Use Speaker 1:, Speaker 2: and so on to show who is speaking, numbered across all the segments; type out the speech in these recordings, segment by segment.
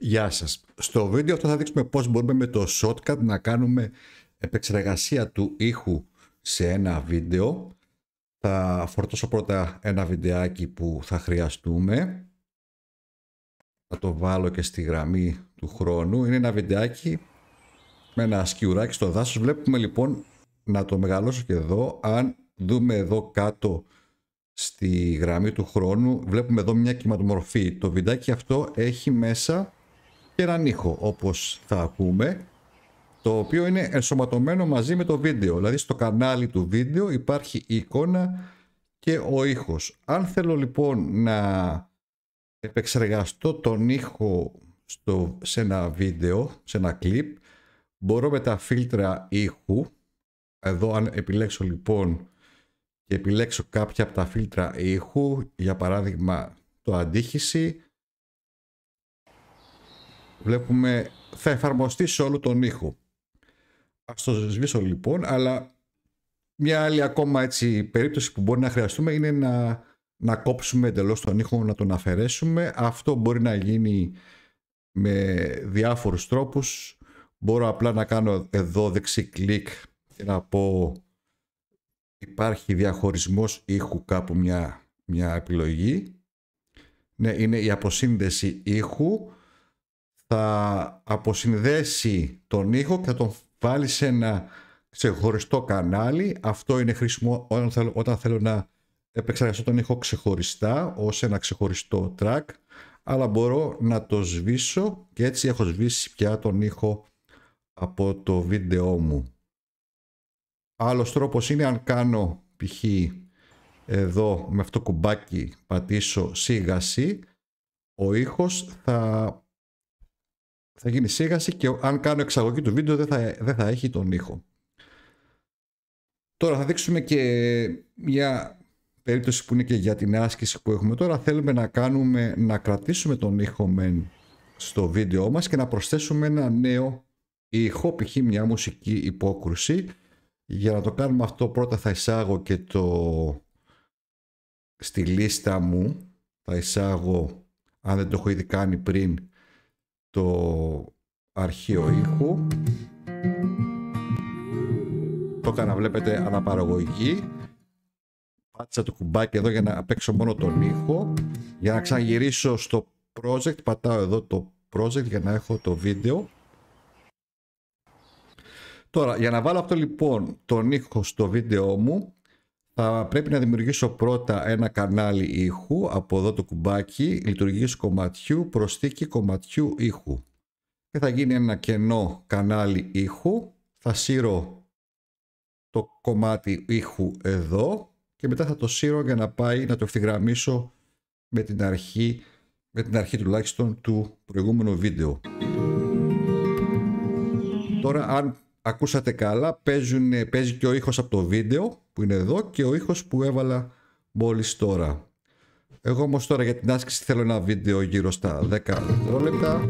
Speaker 1: Γεια σας. Στο βίντεο αυτό θα δείξουμε πώς μπορούμε με το shortcut να κάνουμε επεξεργασία του ήχου σε ένα βίντεο. Θα φορτώσω πρώτα ένα βιντεάκι που θα χρειαστούμε. Θα το βάλω και στη γραμμή του χρόνου. Είναι ένα βιντεάκι με ένα σκιουράκι στο δάσος. Βλέπουμε λοιπόν να το μεγαλώσω και εδώ. Αν δούμε εδώ κάτω στη γραμμή του χρόνου βλέπουμε εδώ μια κυματομορφή. Το βιντεάκι αυτό έχει μέσα και ήχο, όπως θα ακούμε το οποίο είναι ενσωματωμένο μαζί με το βίντεο. Δηλαδή στο κανάλι του βίντεο υπάρχει η εικόνα και ο ήχος. Αν θέλω λοιπόν να επεξεργαστώ τον ήχο στο, σε ένα βίντεο, σε ένα κλιπ, μπορώ με τα φίλτρα ήχου, εδώ αν επιλέξω λοιπόν και επιλέξω κάποια από τα φίλτρα ήχου, για παράδειγμα το αντίχηση, Βλέπουμε, θα εφαρμοστεί σε όλο τον ήχο. Ας το σβήσω λοιπόν, αλλά μια άλλη ακόμα έτσι περίπτωση που μπορεί να χρειαστούμε είναι να, να κόψουμε εντελώς τον ήχο, να τον αφαιρέσουμε. Αυτό μπορεί να γίνει με διάφορους τρόπους. Μπορώ απλά να κάνω εδώ δεξί κλικ και να πω υπάρχει διαχωρισμός ήχου κάπου μια, μια επιλογή. Ναι, είναι η αποσύνδεση ήχου θα αποσυνδέσει τον ήχο και θα τον βάλει σε ένα ξεχωριστό κανάλι. Αυτό είναι χρήσιμο όταν θέλω, όταν θέλω να επεξεργαστώ τον ήχο ξεχωριστά, ως ένα ξεχωριστό track, αλλά μπορώ να το σβήσω και έτσι έχω σβήσει πια τον ήχο από το βίντεό μου. Άλλος τρόπος είναι αν κάνω π.χ. εδώ με αυτό το κουμπάκι πατήσω σίγαση, ο ήχος θα θα γίνει σίγαση και αν κάνω εξαγωγή του βίντεο δεν θα, δεν θα έχει τον ήχο. Τώρα θα δείξουμε και μια περίπτωση που είναι και για την άσκηση που έχουμε τώρα. Θέλουμε να, κάνουμε, να κρατήσουμε τον ήχο μεν στο βίντεο μας και να προσθέσουμε ένα νέο ήχο, π.χ. μια μουσική υπόκρουση. Για να το κάνουμε αυτό πρώτα θα εισάγω και το στη λίστα μου θα εισάγω αν δεν το έχω ήδη κάνει πριν το αρχείο ήχου. Το έκανα βλέπετε αναπαραγωγή Πάτησα το κουμπάκι εδώ για να παίξω μόνο τον ήχο. Για να ξαναγυρίσω στο project πατάω εδώ το project για να έχω το βίντεο. Τώρα για να βάλω αυτό λοιπόν τον ήχο στο βίντεο μου θα πρέπει να δημιουργήσω πρώτα ένα κανάλι ήχου, από εδώ το κουμπάκι, λειτουργίες κομματιού, προσθήκη κομματιού ήχου. Και θα γίνει ένα κενό κανάλι ήχου, θα σύρω το κομμάτι ήχου εδώ και μετά θα το σύρω για να πάει να το ευθυγραμμίσω με την αρχή, με την αρχή τουλάχιστον του προηγούμενου βίντεο. Τώρα αν ακούσατε καλά, παίζουν, παίζει και ο ήχος από το βίντεο που είναι εδώ και ο ήχος που έβαλα μόλις τώρα. Εγώ όμως τώρα για την άσκηση θέλω ένα βίντεο γύρω στα 10 δευτερόλεπτα.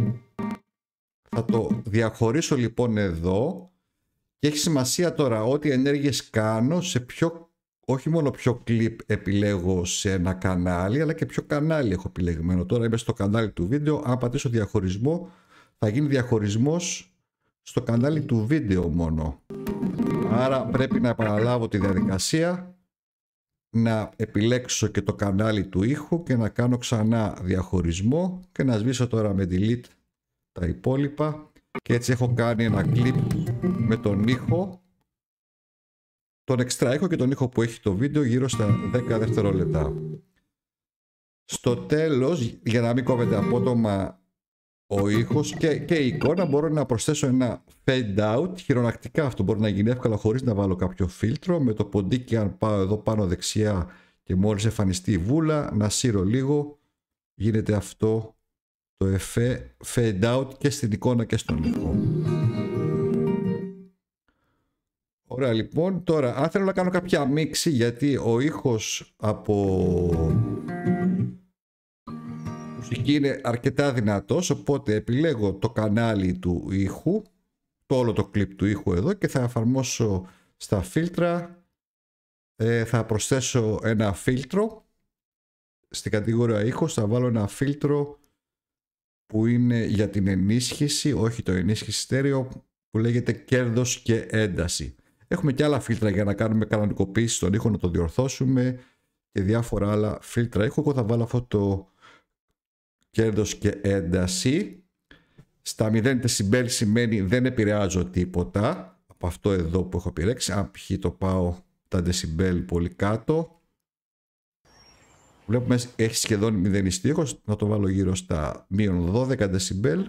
Speaker 1: Θα το διαχωρίσω λοιπόν εδώ και έχει σημασία τώρα ό,τι ενέργειες κάνω σε πιο, όχι μόνο πιο κλιπ επιλέγω σε ένα κανάλι αλλά και πιο κανάλι έχω επιλεγμένο. Τώρα είμαι στο κανάλι του βίντεο, αν πατήσω διαχωρισμό θα γίνει διαχωρισμός στο κανάλι του βίντεο μόνο. Άρα πρέπει να επαναλάβω τη διαδικασία, να επιλέξω και το κανάλι του ήχου και να κάνω ξανά διαχωρισμό και να σβήσω τώρα με delete τα υπόλοιπα και έτσι έχω κάνει ένα clip με τον ήχο τον εξτρά ήχο και τον ήχο που έχει το βίντεο γύρω στα 10 δευτερόλεπτα. Στο τέλος, για να μην κόβετε απότομα ο ήχος και, και η εικόνα μπορώ να προσθέσω ένα fade out χειρονακτικά αυτό μπορεί να γίνει εύκολα χωρίς να βάλω κάποιο φίλτρο με το ποντίκι αν πάω εδώ πάνω δεξιά και μόλις εμφανιστεί η βούλα να σύρω λίγο γίνεται αυτό το εφέ fade out και στην εικόνα και στον ήχο Ωραία λοιπόν τώρα αν θέλω να κάνω κάποια μίξη γιατί ο ήχος από και είναι αρκετά δυνατός οπότε επιλέγω το κανάλι του ήχου το όλο το κλιπ του ήχου εδώ και θα εφαρμόσω στα φίλτρα ε, θα προσθέσω ένα φίλτρο στην κατηγορία ήχος θα βάλω ένα φίλτρο που είναι για την ενίσχυση όχι το ενίσχυση στέρεο που λέγεται κέρδος και ένταση έχουμε και άλλα φίλτρα για να κάνουμε κανονικοποίηση στον ήχο να το διορθώσουμε και διάφορα άλλα φίλτρα ήχο εγώ θα βάλω αυτό το κέρδος και ένταση. Στα 0 decibel σημαίνει δεν επηρεάζω τίποτα από αυτό εδώ που έχω επιλέξει, Αν π.χ. το πάω τα decibel πολύ κάτω. Βλέπουμε έχει σχεδόν μηδενιστή ήχος. Να το βάλω γύρω στα μείον 12 decibel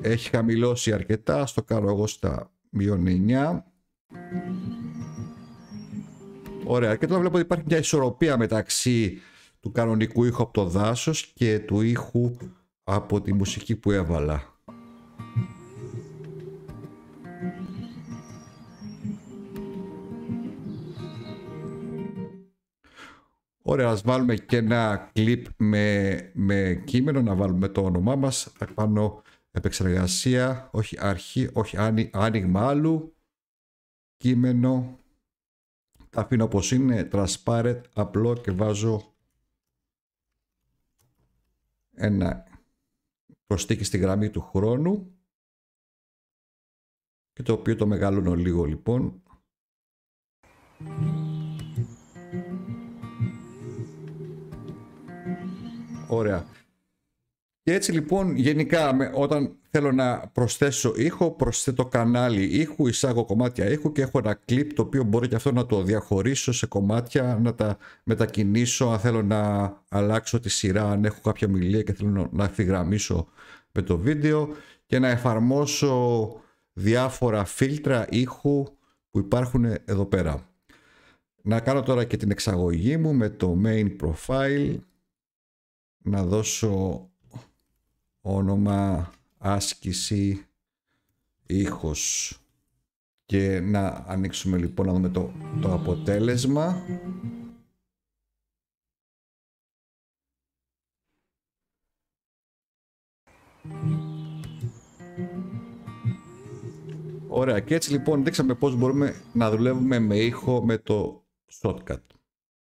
Speaker 1: Έχει χαμηλώσει αρκετά. Στο κάνω εγώ στα μείον 9. Ωραία. Και τώρα βλέπω ότι υπάρχει μια ισορροπία μεταξύ του κανονικού ήχου από το δάσος και του ήχου από τη μουσική που έβαλα. Ωραία, ας βάλουμε και ένα κλιπ με, με κείμενο, να βάλουμε το όνομά μας. Θα επεξεργασία, όχι αρχή, όχι άνοιγμα άλλου, κείμενο τα αφήνω όπως είναι, transparent, απλό και βάζω ένα προστίκι στη γραμμή του χρόνου και το οποίο το μεγαλώνω λίγο λοιπόν. Ωραία. Και έτσι λοιπόν γενικά όταν θέλω να προσθέσω ήχο, προσθέτω κανάλι ήχου, εισάγω κομμάτια ήχου και έχω ένα κλιπ το οποίο μπορεί και αυτό να το διαχωρίσω σε κομμάτια, να τα μετακινήσω αν θέλω να αλλάξω τη σειρά, αν έχω κάποια μιλία και θέλω να αφηγραμμίσω με το βίντεο και να εφαρμόσω διάφορα φίλτρα ήχου που υπάρχουν εδώ πέρα. Να κάνω τώρα και την εξαγωγή μου με το main profile, να δώσω όνομα, άσκηση, ήχος. Και να ανοίξουμε λοιπόν να δούμε το, το αποτέλεσμα. Ωραία και έτσι λοιπόν δείξαμε πώς μπορούμε να δουλεύουμε με ήχο με το shortcut.